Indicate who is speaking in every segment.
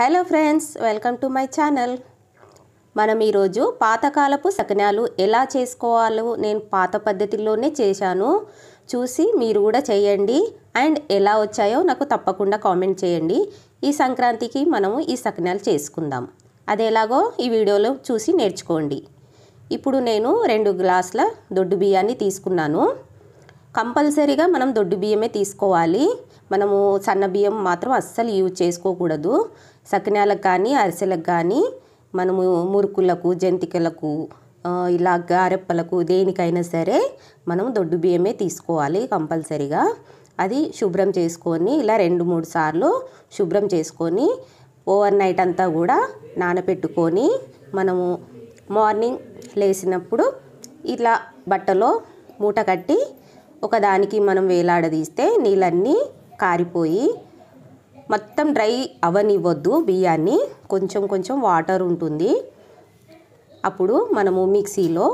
Speaker 1: hello friends welcome to my channel మనం ఈరోజు పాతకాలపు సకనాలు ఎలా చేసుకోవాలో నేను పాత పద్ధతిలోనే చేశాను చూసి మీరు కూడా చేయండి అండ్ ఎలా వచ్చాయో నాకు తప్పకుండా కామెంట్ చేయండి ఈ సంక్రాంతికి మనము ఈ సకనాలు చేసుకుందాం అది ఎలాగో ఈ వీడియోలో చూసి నేర్చుకోండి ఇప్పుడు నేను రెండు గ్లాసుల దొడ్డు బియ్యాన్ని తీసుకున్నాను కంపల్సరీగా మనం దొడ్డు బియ్యమే తీసుకోవాలి మనము సన్న బియ్యం మాత్రం అస్సలు యూజ్ చేసుకోకూడదు సకినాలకు కానీ అరిసెలకు కానీ మనము మురుకులకు జంతికలకు ఇలా గారెప్పలకు దేనికైనా సరే మనం దొడ్డు బియ్యమే తీసుకోవాలి కంపల్సరీగా అది శుభ్రం చేసుకొని ఇలా రెండు మూడు సార్లు శుభ్రం చేసుకొని ఓవర్ నైట్ అంతా కూడా నానబెట్టుకొని మనము మార్నింగ్ లేచినప్పుడు ఇట్లా బట్టలో మూట కట్టి ఒకదానికి మనం వేలాడదీస్తే నీళ్ళన్నీ కారిపోయి మొత్తం డ్రై అవనివ్వద్దు బియ్యాన్ని కొంచెం కొంచెం వాటర్ ఉంటుంది అప్పుడు మనము మిక్సీలో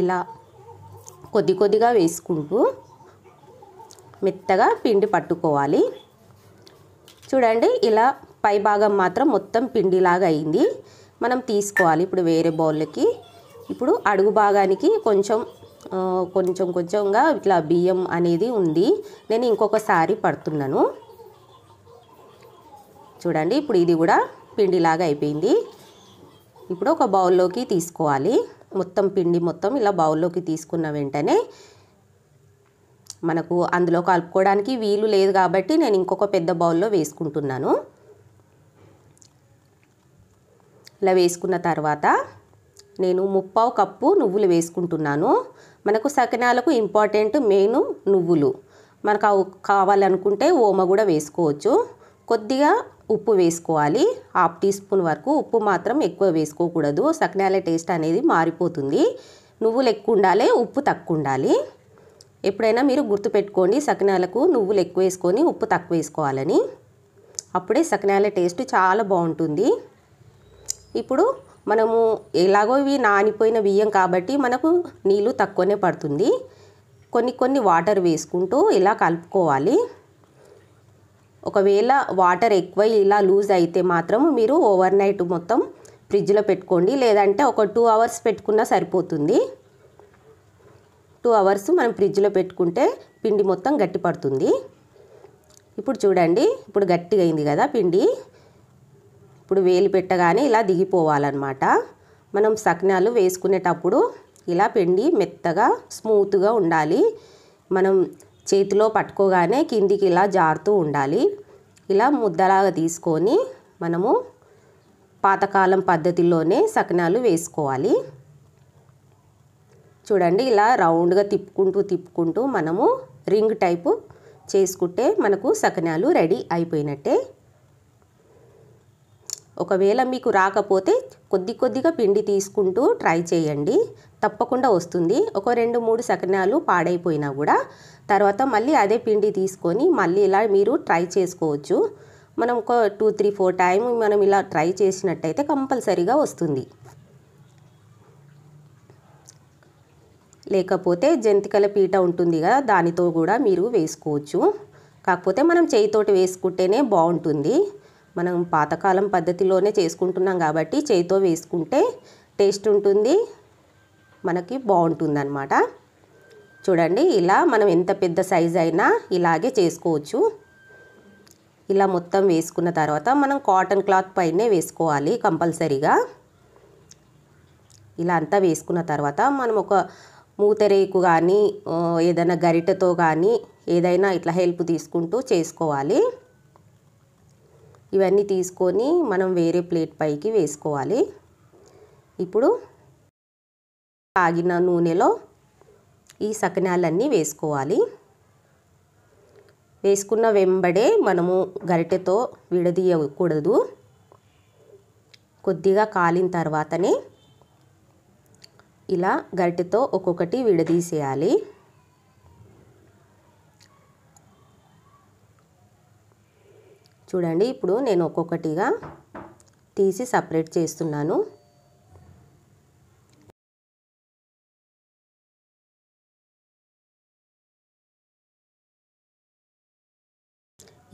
Speaker 1: ఇలా కొద్ది కొద్దిగా వేసుకుంటూ మెత్తగా పిండి పట్టుకోవాలి చూడండి ఇలా పై భాగం మాత్రం మొత్తం పిండిలాగా అయింది మనం తీసుకోవాలి ఇప్పుడు వేరే బౌల్కి ఇప్పుడు అడుగు భాగానికి కొంచెం కొంచెం కొంచెంగా ఇట్లా బియ్యం అనేది ఉంది నేను ఇంకొకసారి పడుతున్నాను చూడండి ఇప్పుడు ఇది కూడా పిండిలాగా అయిపోయింది ఇప్పుడు ఒక బౌల్లోకి తీసుకోవాలి మొత్తం పిండి మొత్తం ఇలా బౌల్లోకి తీసుకున్న వెంటనే మనకు అందులో కలుపుకోవడానికి వీలు లేదు కాబట్టి నేను ఇంకొక పెద్ద బౌల్లో వేసుకుంటున్నాను ఇలా వేసుకున్న తర్వాత నేను ముప్పావు కప్పు నువ్వులు వేసుకుంటున్నాను మనకు సకినాలకు ఇంపార్టెంట్ మెయిన్ నువ్వులు మనకు కావాలనుకుంటే ఓమ కూడా వేసుకోవచ్చు కొద్దిగా ఉప్పు వేసుకోవాలి హాఫ్ టీ స్పూన్ వరకు ఉప్పు మాత్రం ఎక్కువ వేసుకోకూడదు సకినాల టేస్ట్ అనేది మారిపోతుంది నువ్వులు ఎక్కువ ఉండాలి ఉప్పు తక్కువ ఉండాలి ఎప్పుడైనా మీరు గుర్తుపెట్టుకోండి సకినాలకు నువ్వులు ఎక్కువ వేసుకొని ఉప్పు తక్కువ వేసుకోవాలని అప్పుడే సకినాల టేస్ట్ చాలా బాగుంటుంది ఇప్పుడు మనము ఎలాగో ఇవి నానిపోయిన బియ్యం కాబట్టి మనకు నీళ్ళు తక్కువనే పడుతుంది కొన్ని కొన్ని వాటర్ వేసుకుంటూ ఇలా కలుపుకోవాలి ఒకవేళ వాటర్ ఎక్కువ ఇలా లూజ్ అయితే మాత్రం మీరు ఓవర్ నైట్ మొత్తం ఫ్రిడ్జ్లో పెట్టుకోండి లేదంటే ఒక టూ అవర్స్ పెట్టుకున్నా సరిపోతుంది టూ అవర్స్ మనం ఫ్రిడ్జ్లో పెట్టుకుంటే పిండి మొత్తం గట్టి పడుతుంది ఇప్పుడు చూడండి ఇప్పుడు గట్టిగా అయింది కదా పిండి ఇప్పుడు వేలు పెట్టగానే ఇలా దిగిపోవాలన్నమాట మనం సకినాలు వేసుకునేటప్పుడు ఇలా పిండి మెత్తగా స్మూత్గా ఉండాలి మనం చేతిలో పట్టుకోగానే కిందికి ఇలా జారుతూ ఉండాలి ఇలా ముద్దలాగా తీసుకొని మనము పాతకాలం పద్ధతిలోనే సకనాలు వేసుకోవాలి చూడండి ఇలా రౌండ్గా తిప్పుకుంటూ తిప్పుకుంటూ మనము రింగ్ టైపు చేసుకుంటే మనకు సకనాలు రెడీ అయిపోయినట్టే ఒకవేళ మీకు రాకపోతే కొద్ది కొద్దిగా పిండి తీసుకుంటూ ట్రై చేయండి తప్పకుండా వస్తుంది ఒక రెండు మూడు సకనాలు పాడైపోయినా కూడా తర్వాత మళ్ళీ అదే పిండి తీసుకొని మళ్ళీ ఇలా మీరు ట్రై చేసుకోవచ్చు మనం ఒక టూ త్రీ ఫోర్ టైం మనం ఇలా ట్రై చేసినట్టయితే కంపల్సరీగా వస్తుంది లేకపోతే జంతికల పీట ఉంటుంది కదా దానితో కూడా మీరు వేసుకోవచ్చు కాకపోతే మనం చేయితోటి వేసుకుంటేనే బాగుంటుంది మనం పాతకాలం పద్ధతిలోనే చేసుకుంటున్నాం కాబట్టి చేతితో వేసుకుంటే టేస్ట్ ఉంటుంది మనకి బాగుంటుంది అనమాట చూడండి ఇలా మనం ఎంత పెద్ద సైజు అయినా ఇలాగే చేసుకోవచ్చు ఇలా మొత్తం వేసుకున్న తర్వాత మనం కాటన్ క్లాత్ పైనే వేసుకోవాలి కంపల్సరీగా ఇలా అంతా వేసుకున్న తర్వాత మనం ఒక మూతరేకు కానీ ఏదైనా గరిటతో కానీ ఏదైనా ఇట్లా హెల్ప్ తీసుకుంటూ చేసుకోవాలి ఇవన్నీ తీసుకొని మనం వేరే ప్లేట్ పైకి వేసుకోవాలి ఇప్పుడు తాగిన నూనెలో ఈ సకినాలన్నీ వేసుకోవాలి వేసుకున్న వెంబడే మనము గరిటెతో విడదీయకూడదు కొద్దిగా కాలిన తర్వాతనే ఇలా గరిటెతో ఒక్కొక్కటి విడదీసేయాలి చూడండి ఇప్పుడు నేను ఒక్కొక్కటిగా తీసి సపరేట్ చేస్తున్నాను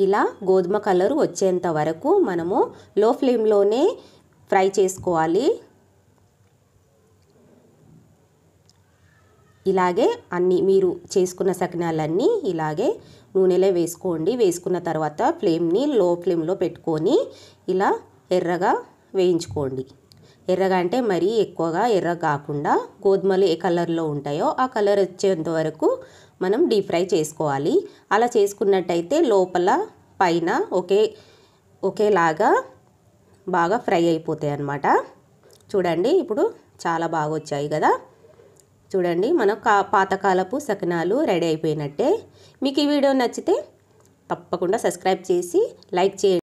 Speaker 1: ఇలా గోధుమ కలర్ వచ్చేంత వరకు మనము లో ఫ్లేమ్లోనే ఫ్రై చేసుకోవాలి ఇలాగే అన్ని మీరు చేసుకున్న సకినాలన్నీ ఇలాగే నూనెలో వేసుకోండి వేసుకున్న తర్వాత ఫ్లేమ్ని లో ఫ్లేమ్లో పెట్టుకొని ఇలా ఎర్రగా వేయించుకోండి ఎర్రగా అంటే మరీ ఎక్కువగా ఎర్ర కాకుండా గోధుమలు ఏ కలర్లో ఉంటాయో ఆ కలర్ వచ్చేంత వరకు మనం డీప్ ఫ్రై చేసుకోవాలి అలా చేసుకున్నట్టయితే లోపల పైన ఒకే ఒకేలాగా బాగా ఫ్రై అయిపోతాయి అన్నమాట చూడండి ఇప్పుడు చాలా బాగా వచ్చాయి కదా చూడండి మన కా పాతకాలపు శకనాలు రెడీ అయిపోయినట్టే మీకు ఈ వీడియో నచ్చితే తప్పకుండా సబ్స్క్రైబ్ చేసి లైక్ చేయండి